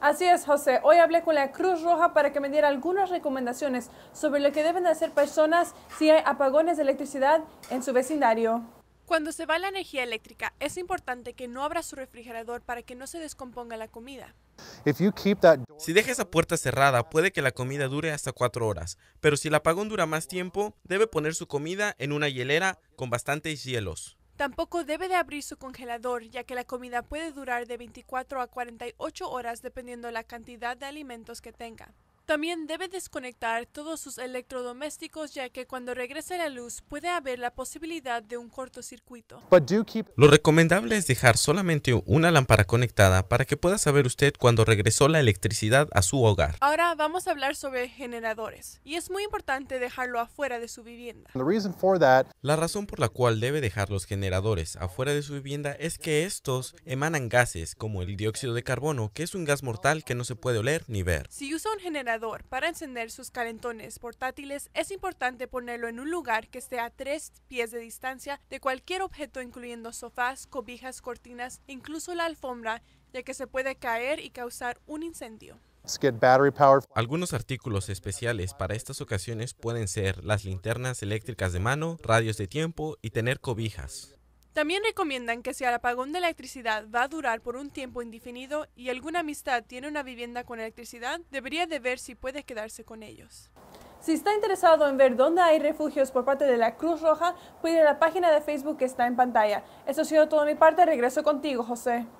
Así es, José. Hoy hablé con la Cruz Roja para que me diera algunas recomendaciones sobre lo que deben hacer personas si hay apagones de electricidad en su vecindario. Cuando se va la energía eléctrica, es importante que no abra su refrigerador para que no se descomponga la comida. Si deja esa puerta cerrada, puede que la comida dure hasta cuatro horas, pero si el apagón dura más tiempo, debe poner su comida en una hielera con bastantes hielos. Tampoco debe de abrir su congelador, ya que la comida puede durar de 24 a 48 horas dependiendo la cantidad de alimentos que tenga. También debe desconectar todos sus electrodomésticos ya que cuando regrese la luz puede haber la posibilidad de un cortocircuito. Lo recomendable es dejar solamente una lámpara conectada para que pueda saber usted cuando regresó la electricidad a su hogar. Ahora vamos a hablar sobre generadores y es muy importante dejarlo afuera de su vivienda. La razón por la cual debe dejar los generadores afuera de su vivienda es que estos emanan gases como el dióxido de carbono, que es un gas mortal que no se puede oler ni ver. Si usa un generador para encender sus calentones portátiles es importante ponerlo en un lugar que esté a tres pies de distancia de cualquier objeto incluyendo sofás, cobijas, cortinas e incluso la alfombra ya que se puede caer y causar un incendio. Algunos artículos especiales para estas ocasiones pueden ser las linternas eléctricas de mano, radios de tiempo y tener cobijas. También recomiendan que si el apagón de electricidad va a durar por un tiempo indefinido y alguna amistad tiene una vivienda con electricidad, debería de ver si puede quedarse con ellos. Si está interesado en ver dónde hay refugios por parte de la Cruz Roja, puede ir a la página de Facebook que está en pantalla. Eso ha sido todo mi parte. Regreso contigo, José.